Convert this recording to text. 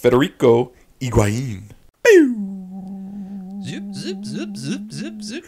Federico Higuain. Zip, zip, zip, zip, zip, zip.